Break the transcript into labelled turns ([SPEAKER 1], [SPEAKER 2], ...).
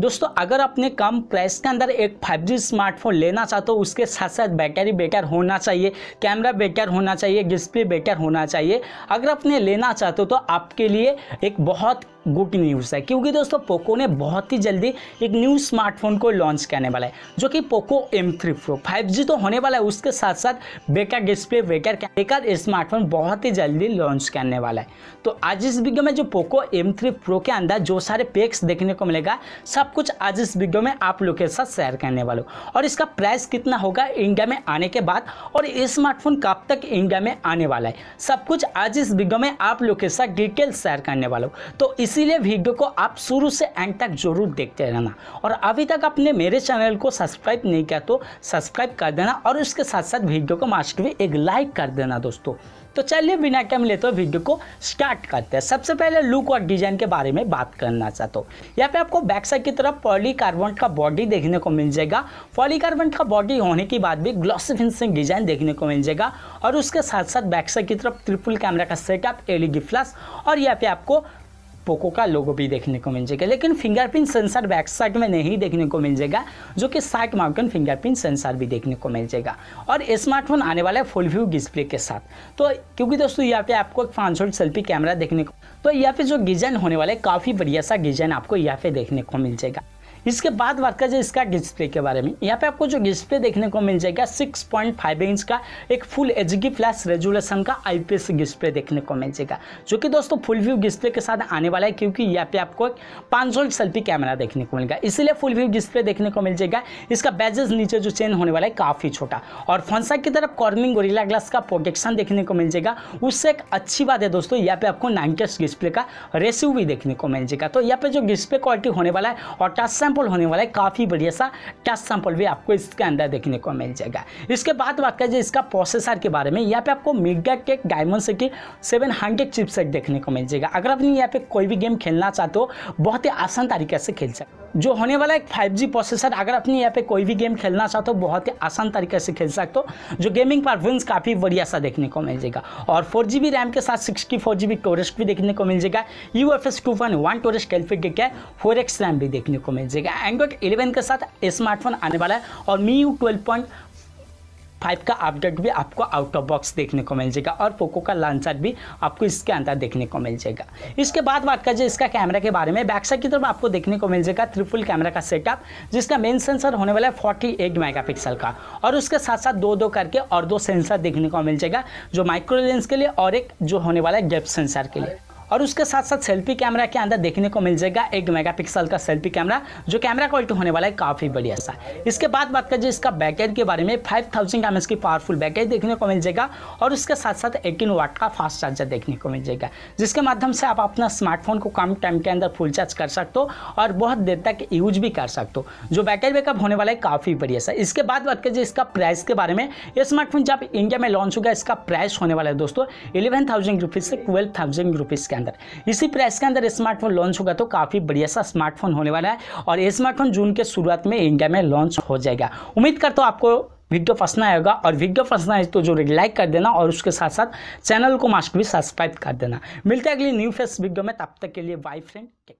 [SPEAKER 1] दोस्तों अगर आपने कम प्राइस के अंदर एक 5G स्मार्टफोन लेना चाहते हो उसके साथ साथ बैटरी बेटर होना चाहिए कैमरा बेटर होना चाहिए डिस्प्ले बेटर होना चाहिए अगर आपने लेना चाहते हो तो आपके लिए एक बहुत गुड न्यूज़ है क्योंकि दोस्तों पोको ने बहुत ही जल्दी एक न्यू स्मार्टफोन को लॉन्च करने वाला है जो कि Poco M three pro five तो होने वाला है उसके साथ साथ बेकार डिस्प्ले बेकार बेकार स्मार्टफोन बहुत ही जल्दी लॉन्च करने वाला है तो आज इस वीडियो में जो पोको एम थ्री प्रो के अंदर जो सारे पेक्स देखने को मिलेगा सब कुछ आज इस वीडियो में आप लोग के साथ शेयर करने वालों और इसका प्राइस कितना होगा इंडिया में आने के बाद और ये स्मार्टफोन कब तक इंडिया में आने वाला है सब कुछ आज इस वीडियो में आप लोग के साथ डिटेल शेयर करने वालों तो इस इसीलिए वीडियो को आप शुरू से एंड तक जरूर देखते रहना और अभी तक आपने मेरे चैनल को सब्सक्राइब नहीं किया तो सब्सक्राइब कर देना और उसके साथ साथ वीडियो को मास्टर भी एक लाइक कर देना दोस्तों तो चलिए बिना टाइम लेते हुए वीडियो को स्टार्ट करते हैं सबसे पहले लुक और डिजाइन के बारे में बात करना चाहता हूँ यहाँ पे आपको बैक साइड की तरफ पॉलीकार्बन का बॉडी देखने को मिल जाएगा कार्बन का बॉडी होने के बाद भी ग्लॉस फिनिशिंग डिजाइन देखने को मिल जाएगा और उसके साथ साथ बैक साइड की तरफ ट्रिपल कैमरा का सेटअप एलईडी फ्लैश और यहाँ पे आपको पोको का लोगो भी देखने को मिल जाएगा लेकिन फिंगरप्रिंट सेंसर बैक साइड में नहीं देखने को मिल जाएगा जो कि साइट माउंटेन फिंगरप्रिंट सेंसर भी देखने को मिल जाएगा और स्मार्टफोन आने वाला है फुल व्यू डिस्प्ले के साथ तो क्योंकि दोस्तों यहाँ पे आपको एक पाँच सेल्फी कैमरा देखने को तो यहाँ पे जो डिजाइन होने वाला है काफ़ी बढ़िया सा डिजाइन आपको यहाँ पे देखने को मिल जाएगा इसके बाद बात जाए इसका डिस्प्ले के बारे में यहाँ पे आपको जो डिस्प्ले देखने को मिल जाएगा 6.5 इंच का एक full H D flash resolution का आईपीएस डिस्प्ले देखने को मिल जाएगा जो कि दोस्तों फुल व्यू डिस्प्ले के साथ आने वाला है क्योंकि यहाँ पे आपको एक पाँच सौ सेल्फी कैमरा देखने को मिलेगा इसीलिए फुल व्यू डिस्प्ले देखने को मिल जाएगा इसका बैजेज नीचे जो चेन होने वाला है काफ़ी छोटा और फंसा की तरफ कॉर्मिंग गोरिला ग्लास का प्रोटेक्शन देखने को मिल जाएगा उससे एक अच्छी बात है दोस्तों यहाँ पे आपको नाइन डिस्प्ले का रेसिव भी देखने को मिल जाएगा तो यहाँ पे जो डिस्प्ले क्वालिटी होने वाला है और टच सैम सैंपल होने वाला है काफ़ी बढ़िया सा टच सैंपल भी आपको इसके अंदर देखने को मिल जाएगा इसके बाद बात करें इसका प्रोसेसर के बारे में यहाँ पे आपको मिडा टेक डायमंड की सेवन हंड्रेड चिप्स देखने को मिल जाएगा अगर आपने यहाँ पे कोई भी गेम खेलना चाहते हो बहुत ही आसान तरीके से खेल सकते जो होने वाला एक 5G प्रोसेसर अगर अपनी यहाँ पे कोई भी गेम खेलना चाहते हो तो बहुत ही आसान तरीके से खेल सकते हो जो गेमिंग परफॉर्मेंस काफ़ी बढ़िया सा देखने को मिल जाएगा और फोर जी रैम के साथ सिक्स की फोर जी भी देखने को मिल जाएगा U F S two one one storage के क्या है फोर एक्स रैम भी देखने को मिल जाएगा एंड्रॉइड इलेवन के साथ स्मार्टफोन आने वाला है और MIUI twelve point five का अपडेट भी आपको आउट ऑफ बॉक्स देखने को मिल जाएगा और पोको का लॉन्चर भी आपको इसके अंदर देखने को मिल जाएगा इसके बाद बात कर इसका कैमरा के बारे में बैक साइड की तरफ आपको देखने को मिल जाएगा ट्रिपल कैमरा का सेटअप जिसका मेन सेंसर होने वाला है फोर्टी एट मेगापिक्सल का और उसके साथ साथ दो दो करके और दो सेंसर देखने को मिल जाएगा जो माइक्रो लेंस के लिए और एक जो होने वाला है डेप सेंसर के लिए और उसके साथ साथ सेल्फी कैमरा के अंदर देखने को मिल जाएगा एक मेगापिक्सल का सेल्फी कैमरा जो कैमरा क्वालिटी होने वाला है काफ़ी बढ़िया सा इसके बाद बात करिए इसका बैकेज के बारे में फाइव थाउजेंड एम की पावरफुल बैकेज देखने को मिल जाएगा और उसके साथ साथ एटीन वाट का फास्ट चार्जर देखने को मिल जाएगा जिसके माध्यम से आप अपना स्मार्टफोन को कम टाइम के अंदर फुल चार्ज कर सकते हो और बहुत देर तक यूज भी कर सकते हो जो बैकेज बैकअप होने वाला है काफ़ी बढ़िया सा इसके बाद बात करिए इसका प्राइस के बारे में ये स्मार्टफोन जब इंडिया में लॉन्च होगा इसका प्राइस होने वाला है दोस्तों इलेवन थाउजेंड से ट्वेल्व थाउजेंड के अंदर इसी प्राइस के अंदर स्मार्टफोन लॉन्च होगा तो काफ़ी बढ़िया सा स्मार्टफोन होने वाला है और ये स्मार्टफोन जून के शुरुआत में इंडिया में लॉन्च हो जाएगा उम्मीद करता हूँ आपको वीडियो पसंद आएगा और वीडियो पसंद आए तो जरूर लाइक कर देना और उसके साथ साथ चैनल को मास्क भी सब्सक्राइब कर देना मिलते हैं अगली न्यू फेस वीडियो में तब तक के लिए बाय फ्रेंड